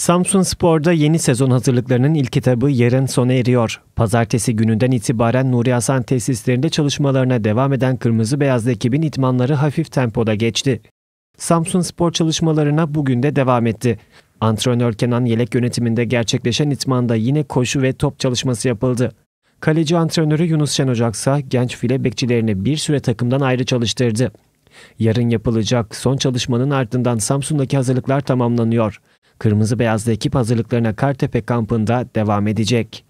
Samsun Spor'da yeni sezon hazırlıklarının ilk kitabı yarın sona eriyor. Pazartesi gününden itibaren Nuri Hasan tesislerinde çalışmalarına devam eden Kırmızı Beyazlı ekibin itmanları hafif tempoda geçti. Samsun Spor çalışmalarına bugün de devam etti. Antrenör Kenan Yelek yönetiminde gerçekleşen itmanda yine koşu ve top çalışması yapıldı. Kaleci antrenörü Yunus Şen Ocaksa genç file bekçilerini bir süre takımdan ayrı çalıştırdı. Yarın yapılacak son çalışmanın ardından Samsun'daki hazırlıklar tamamlanıyor. Kırmızı Beyazlı ekip hazırlıklarına Kartepe kampında devam edecek.